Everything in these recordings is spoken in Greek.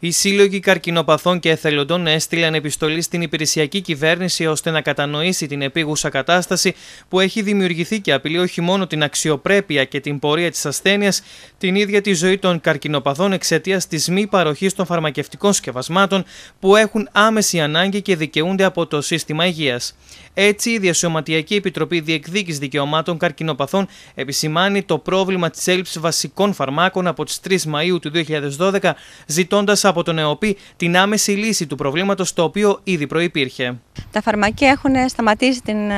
Οι σύλλογοι καρκινοπαθών και εθελοντών έστειλαν επιστολή στην υπηρεσιακή κυβέρνηση ώστε να κατανοήσει την επίγουσα κατάσταση που έχει δημιουργηθεί και απειλεί όχι μόνο την αξιοπρέπεια και την πορεία της ασθένειας, την ίδια τη ζωή των καρκινοπαθών εξαιτίας της μη παροχής των φαρμακευτικών σκευασμάτων που έχουν άμεση ανάγκη και δικαιούνται από το σύστημα υγείας. Έτσι, η Διασωματιακή Επιτροπή Διεκδίκηση Δικαιωμάτων Καρκινοπαθών επισημάνει το πρόβλημα της έλλειψης βασικών φαρμάκων από τις 3 Μαου του 2012, ζητώντας από τον ΕΟΠΗ την άμεση λύση του προβλήματος το οποίο ήδη προϋπήρχε. Τα φαρμακεία έχουν σταματήσει την ε,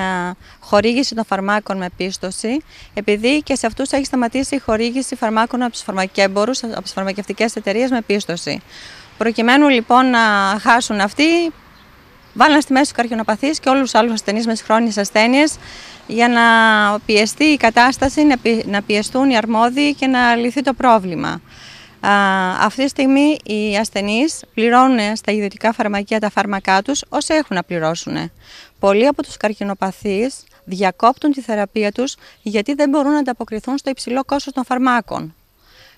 χορήγηση των φαρμάκων με πίστοση, επειδή και σε αυτούς έχει σταματήσει η χορήγηση φαρμάκων από του φαρμακέμπορους, από τις φαρμακευτικές εταιρείες με πίστοση. Προκειμένου λοιπόν να χάσουν αυτοί, βάλαν στη μέση του καρκινοπαθείς και όλους τους άλλους ασθενείς με ασθένειες για να πιεστεί η κατάσταση, να πιεστούν οι αρμόδιοι και να λυθεί το πρόβλημα αυτή τη στιγμή οι ασθενείς πληρώνουν στα ιδιωτικά φαρμακεία τα φάρμακά τους όσα έχουν να πληρώσουν. Πολλοί από τους καρκινοπαθείς διακόπτουν τη θεραπεία τους γιατί δεν μπορούν να ανταποκριθούν στο υψηλό κόστος των φαρμάκων.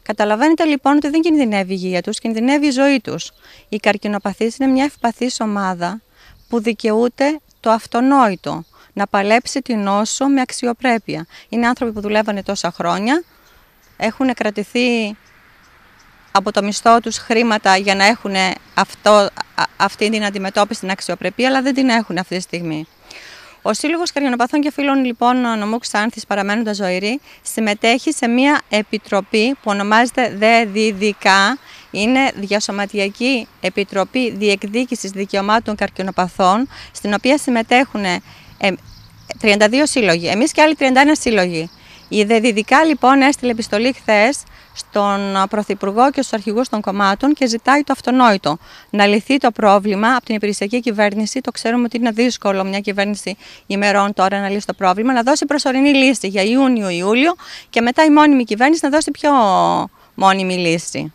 Καταλαβαίνετε λοιπόν ότι δεν κινδυνεύει η υγεία τους, κινδυνεύει η ζωή τους. Οι καρκινοπαθείς είναι μια ευπαθής ομάδα που δικαιούται το αυτονόητο, να παλέψει την νόσο με αξιοπρέπεια. Είναι άνθρωποι που δουλεύανε τόσα χρόνια, έχουν κρατηθεί από το μισθό τους χρήματα για να έχουν αυτό, αυτή την αντιμετώπιση στην αξιοπρεπή, αλλά δεν την έχουν αυτή τη στιγμή. Ο Σύλλογος Καρκινοπαθών και Φίλων λοιπόν Νομού Ξάνθη παραμένοντας ζωηρή συμμετέχει σε μια επιτροπή που ονομάζεται ΔΕΔΙΔΙΚΑ. Είναι Διασωματιακή Επιτροπή Διεκδίκησης Δικαιωμάτων Καρκινοπαθών, στην οποία συμμετέχουν 32 σύλλογοι, εμείς και άλλοι 31 σύλλογοι. Η ΔΕΔΙΔΙΚΑ λοιπόν έστειλε επιστολή χθες στον Πρωθυπουργό και στους αρχηγούς των κομμάτων και ζητάει το αυτονόητο. Να λυθεί το πρόβλημα από την υπηρεσιακή κυβέρνηση. Το ξέρουμε ότι είναι δύσκολο μια κυβέρνηση ημερών τώρα να λύσει το πρόβλημα. Να δώσει προσωρινή λύση για Ιούνιο-Ιούλιο και μετά η μόνιμη κυβέρνηση να δώσει πιο μόνιμη λύση.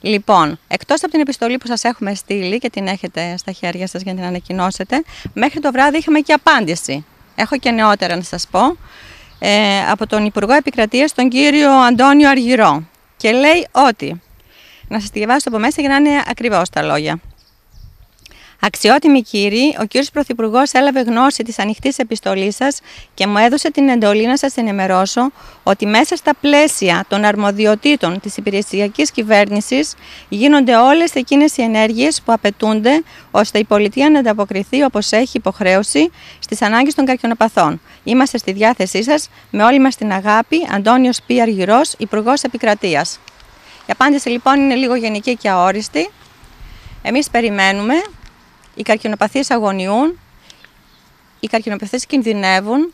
Λοιπόν, εκτός από την επιστολή που σας έχουμε στείλει και την έχετε στα χέρια σας για να την ανακοινώσετε, μέχρι το βράδυ είχαμε και απάντηση. Έχω και νεότερα να σας πω. Ε, από τον Υπουργό Επικρατείας, τον κύριο Αντώνιο Αργυρό. Και λέει ότι, να σας διαβάσω από μέσα για να είναι ακριβώς τα λόγια. Αξιότιμοι κύριοι, ο κύριος Πρωθυπουργός έλαβε γνώση της ανοιχτής επιστολής σας και μου έδωσε την εντολή να σας ενημερώσω ότι μέσα στα πλαίσια των αρμοδιοτήτων της υπηρεσιακής κυβέρνησης γίνονται όλες εκείνες οι ενέργειες που απαιτούνται ώστε η πολιτεία να ανταποκριθεί όπως έχει υποχρέωση στις ανάγκες των καρκινοπαθών. Είμαστε στη διάθεσή σας με όλη μας την αγάπη, Αντώνιος Πι Αργυρός, Υπουργός Επικρατείας. Η απάντηση λοιπόν είναι λίγο γενική και αόριστη. Εμείς περιμένουμε οι καρκινοπαθείς αγωνιούν, οι καρκινοπαθείς κινδυνεύουν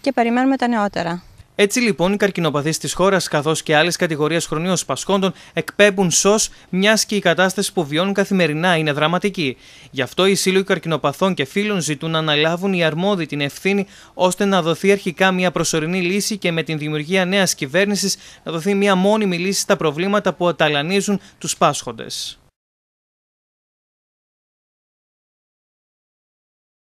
και περιμένουμε τα νεότερα. Έτσι λοιπόν, οι καρκινοπαθείς της χώρας καθώς και άλλες κατηγορίες χρονίων σπασχόντων εκπέμπουν σως μιας και η κατάσταση που βιώνουν καθημερινά είναι δραματική. Γι' αυτό οι σύλλογοι καρκινοπαθών και φίλων ζητούν να αναλάβουν οι αρμόδιοι την ευθύνη ώστε να δοθεί αρχικά μια προσωρινή λύση και με την δημιουργία νέας κυβέρνησης να δοθεί μια μόνιμη λύση στα προβλήματα που αταλανίζουν τους πάσχοντες.